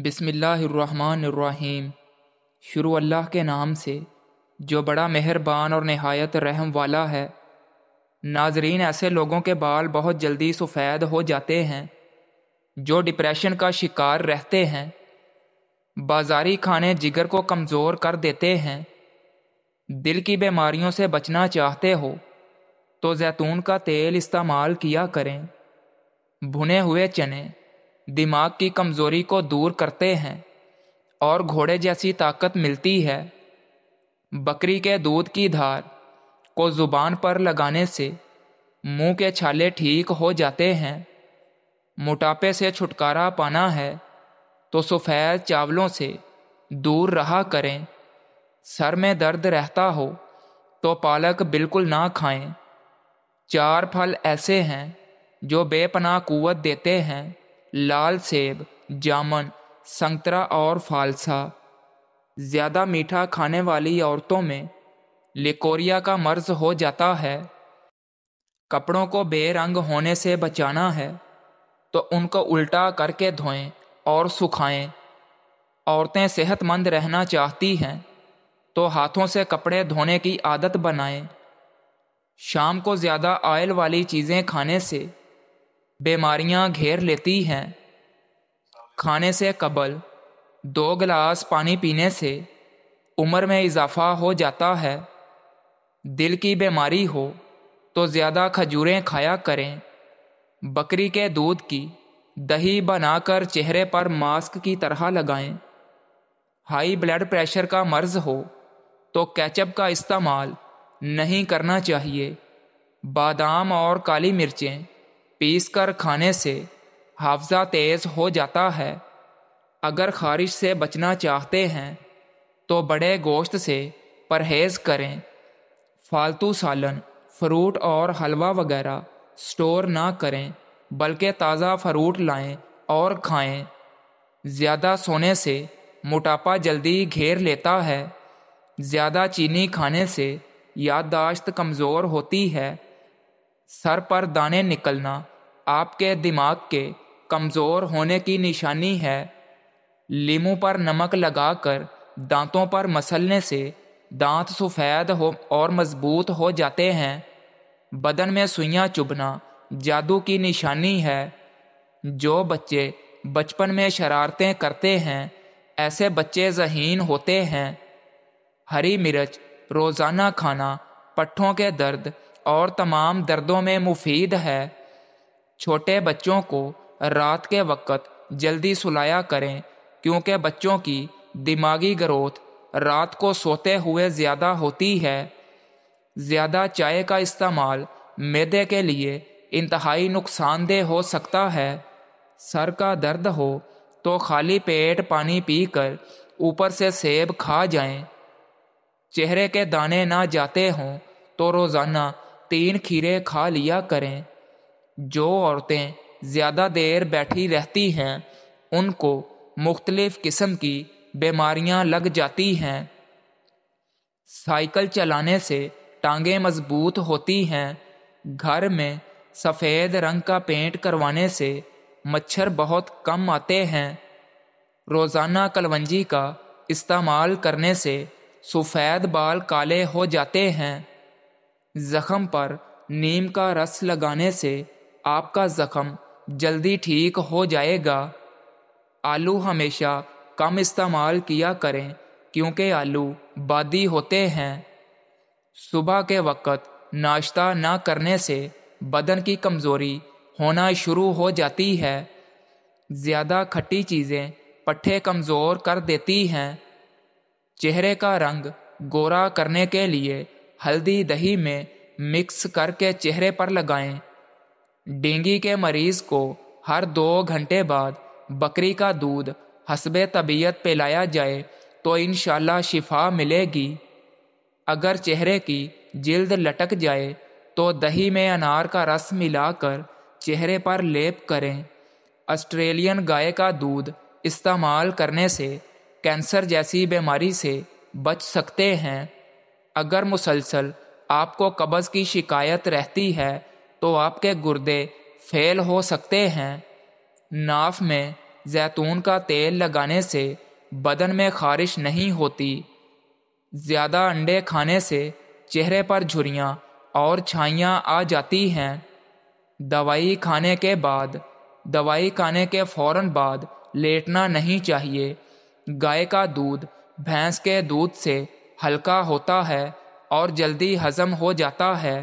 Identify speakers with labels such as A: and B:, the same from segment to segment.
A: बिसमीम शुरू अल्लाह के नाम से जो बड़ा मेहरबान और नहायत रहम वाला है नाजरीन ऐसे लोगों के बाल बहुत जल्दी सफ़ेद हो जाते हैं जो डिप्रेशन का शिकार रहते हैं बाजारी खाने जिगर को कमज़ोर कर देते हैं दिल की बीमारियों से बचना चाहते हो तो जैतून का तेल इस्तेमाल किया करें भुने हुए चने दिमाग की कमजोरी को दूर करते हैं और घोड़े जैसी ताकत मिलती है बकरी के दूध की धार को जुबान पर लगाने से मुंह के छाले ठीक हो जाते हैं मोटापे से छुटकारा पाना है तो सफ़ेद चावलों से दूर रहा करें सर में दर्द रहता हो तो पालक बिल्कुल ना खाएं। चार फल ऐसे हैं जो बेपनाह कुवत देते हैं लाल सेब जामन संतरा और फालसा ज़्यादा मीठा खाने वाली औरतों में लेकोरिया का मर्ज हो जाता है कपड़ों को बेरंग होने से बचाना है तो उनको उल्टा करके धोएं और सुखाएं। औरतें सेहतमंद रहना चाहती हैं तो हाथों से कपड़े धोने की आदत बनाएं। शाम को ज़्यादा ऑयल वाली चीज़ें खाने से बीमारियां घेर लेती हैं खाने से कबल दो गिलास पानी पीने से उम्र में इजाफा हो जाता है दिल की बीमारी हो तो ज़्यादा खजूरें खाया करें बकरी के दूध की दही बनाकर चेहरे पर मास्क की तरह लगाएं। हाई ब्लड प्रेशर का मर्ज हो तो कैचअप का इस्तेमाल नहीं करना चाहिए बादाम और काली मिर्चें पीस कर खाने से हाफजा तेज हो जाता है अगर खारिश से बचना चाहते हैं तो बड़े गोश्त से परहेज करें फालतू सालन फ्रूट और हलवा वगैरह स्टोर ना करें बल्कि ताज़ा फ्रूट लाएं और खाएं। ज़्यादा सोने से मोटापा जल्दी घेर लेता है ज़्यादा चीनी खाने से याददाश्त कमज़ोर होती है सर पर दाने निकलना आपके दिमाग के कमज़ोर होने की निशानी है लीमू पर नमक लगाकर दांतों पर मसलने से दांत सफ़ेद हो और मजबूत हो जाते हैं बदन में सुइयाँ चुभना जादू की निशानी है जो बच्चे बचपन में शरारतें करते हैं ऐसे बच्चे जहीन होते हैं हरी मिर्च रोज़ाना खाना पट्ठों के दर्द और तमाम दर्दों में मुफीद है छोटे बच्चों को रात के वक्त जल्दी सुलाया करें क्योंकि बच्चों की दिमागी ग्रोथ रात को सोते हुए ज़्यादा होती है ज़्यादा चाय का इस्तेमाल मैदे के लिए इंतहाई नुकसानदेह हो सकता है सर का दर्द हो तो खाली पेट पानी पीकर ऊपर से सेब खा जाएं। चेहरे के दाने ना जाते हों तो रोज़ाना तीन खीरे खा लिया करें जो औरतें ज़्यादा देर बैठी रहती हैं उनको मुख्तलिफ़ किस्म की बीमारियां लग जाती हैं साइकिल चलाने से टांगें मजबूत होती हैं घर में सफ़ेद रंग का पेंट करवाने से मच्छर बहुत कम आते हैं रोज़ाना कलवंजी का इस्तेमाल करने से सफ़ेद बाल काले हो जाते हैं ज़ख़म पर नीम का रस लगाने से आपका ज़ख़म जल्दी ठीक हो जाएगा आलू हमेशा कम इस्तेमाल किया करें क्योंकि आलू बादी होते हैं सुबह के वक़्त नाश्ता ना करने से बदन की कमज़ोरी होना शुरू हो जाती है ज़्यादा खट्टी चीज़ें पट्ठे कमज़ोर कर देती हैं चेहरे का रंग गोरा करने के लिए हल्दी दही में मिक्स करके चेहरे पर लगाएं डेंगी के मरीज को हर दो घंटे बाद बकरी का दूध हसब तबीयत पिलाया जाए तो इन शिफा मिलेगी अगर चेहरे की जिल्द लटक जाए तो दही में अनार का रस मिलाकर चेहरे पर लेप करें ऑस्ट्रेलियन गाय का दूध इस्तेमाल करने से कैंसर जैसी बीमारी से बच सकते हैं अगर मुसलसल आपको कब्ज़ की शिकायत रहती है तो आपके गुर्दे फेल हो सकते हैं नाफ में जैतून का तेल लगाने से बदन में खारिश नहीं होती ज़्यादा अंडे खाने से चेहरे पर झुरियाँ और छाइयाँ आ जाती हैं दवाई खाने के बाद दवाई खाने के फौरन बाद लेटना नहीं चाहिए गाय का दूध भैंस के दूध से हल्का होता है और जल्दी हजम हो जाता है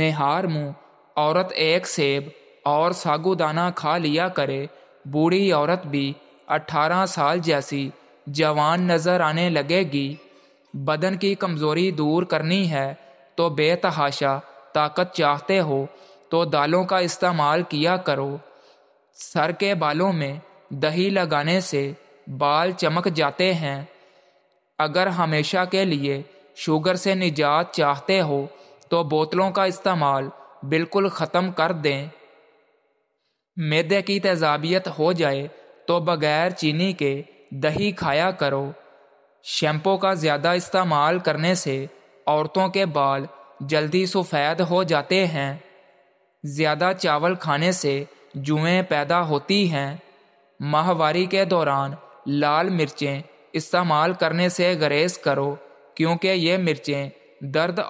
A: नेहार मुंह औरत एक सेब और सागुदाना खा लिया करे बूढ़ी औरत भी अठारह साल जैसी जवान नजर आने लगेगी बदन की कमजोरी दूर करनी है तो बेतहाशा ताकत चाहते हो तो दालों का इस्तेमाल किया करो सर के बालों में दही लगाने से बाल चमक जाते हैं अगर हमेशा के लिए शुगर से निजात चाहते हो तो बोतलों का इस्तेमाल बिल्कुल ख़त्म कर दें मैदे की तेजाबियत हो जाए तो बग़ैर चीनी के दही खाया करो शैम्पू का ज़्यादा इस्तेमाल करने से औरतों के बाल जल्दी सफ़ेद हो जाते हैं ज़्यादा चावल खाने से जुएँ पैदा होती हैं माहवारी के दौरान लाल मिर्चें इस्तेमाल करने से गरेज करो क्योंकि ये मिर्चें दर्द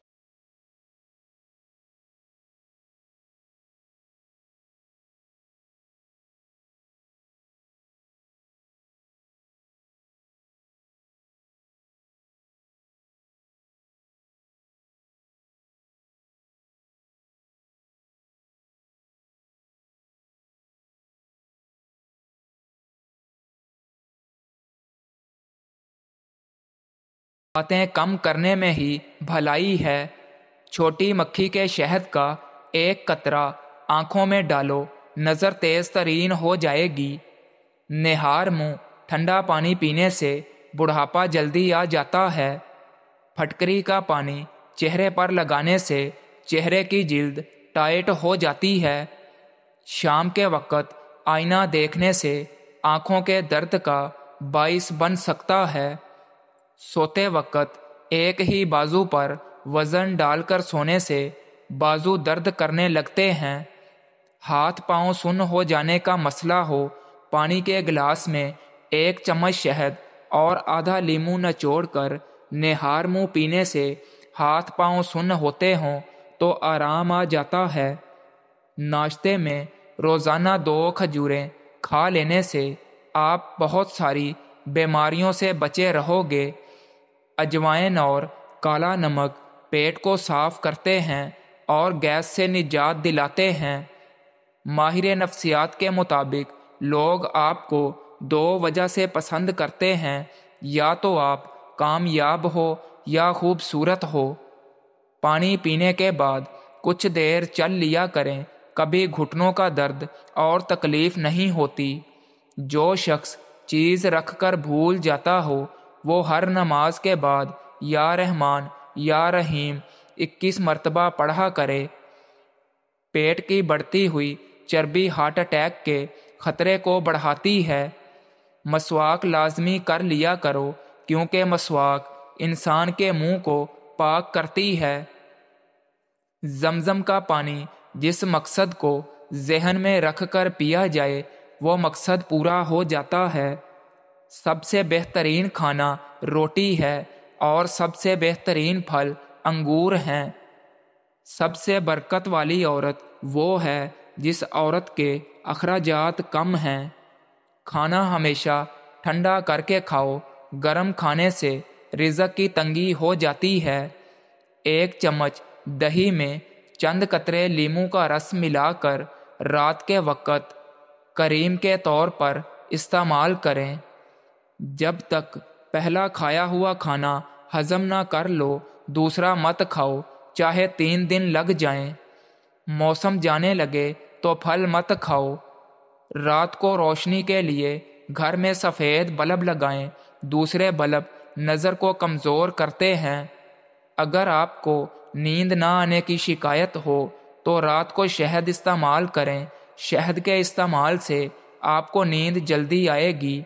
A: बातें कम करने में ही भलाई है छोटी मक्खी के शहद का एक कतरा आंखों में डालो नज़र तेज तरीन हो जाएगी नेहार मुँह ठंडा पानी पीने से बुढ़ापा जल्दी आ जाता है फटकरी का पानी चेहरे पर लगाने से चेहरे की जिल्द टाइट हो जाती है शाम के वक्त आईना देखने से आँखों के दर्द का बाइस बन सकता है सोते वक्त एक ही बाजू पर वज़न डालकर सोने से बाजू दर्द करने लगते हैं हाथ पांव सुन्न हो जाने का मसला हो पानी के गिलास में एक चम्मच शहद और आधा लीमू नचोड़ कर नेहार मुँह पीने से हाथ पांव सुन्न होते हों तो आराम आ जाता है नाश्ते में रोज़ाना दो खजूरें खा लेने से आप बहुत सारी बीमारियों से बचे रहोगे अजवाइन और काला नमक पेट को साफ करते हैं और गैस से निजात दिलाते हैं माहिर नफ्सियात के मुताबिक लोग आपको दो वजह से पसंद करते हैं या तो आप कामयाब हो या खूबसूरत हो पानी पीने के बाद कुछ देर चल लिया करें कभी घुटनों का दर्द और तकलीफ़ नहीं होती जो शख्स चीज़ रख कर भूल जाता हो वो हर नमाज के बाद या रहमान या रहीम इक्कीस मरतबा पढ़ा करे पेट की बढ़ती हुई चर्बी हार्ट अटैक के खतरे को बढ़ाती है मसवाक लाजमी कर लिया करो क्योंकि मसवाक इंसान के मुंह को पाक करती है जमजम का पानी जिस मकसद को जहन में रख कर पिया जाए वो मकसद पूरा हो जाता है सबसे बेहतरीन खाना रोटी है और सबसे बेहतरीन फल अंगूर हैं सबसे बरकत वाली औरत वो है जिस औरत के अखराजात कम हैं खाना हमेशा ठंडा करके खाओ गरम खाने से रिजक की तंगी हो जाती है एक चम्मच दही में चंद कतरे लीमू का रस मिलाकर रात के वक़्त करीम के तौर पर इस्तेमाल करें जब तक पहला खाया हुआ खाना हजम ना कर लो दूसरा मत खाओ चाहे तीन दिन लग जाएं। मौसम जाने लगे तो फल मत खाओ रात को रोशनी के लिए घर में सफ़ेद बल्ब लगाएं। दूसरे बल्ब नज़र को कमज़ोर करते हैं अगर आपको नींद ना आने की शिकायत हो तो रात को शहद इस्तेमाल करें शहद के इस्तेमाल से आपको नींद जल्दी आएगी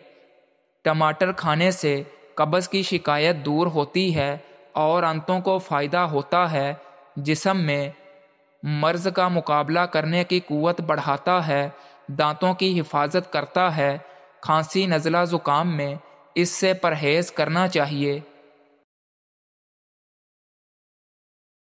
A: टमाटर खाने से कब्ज़ की शिकायत दूर होती है और अंतों को फ़ायदा होता है जिसम में मर्ज़ का मुकाबला करने की क़वत बढ़ाता है दांतों की हिफाजत करता है खांसी नज़ला ज़ुकाम में इससे परहेज़ करना चाहिए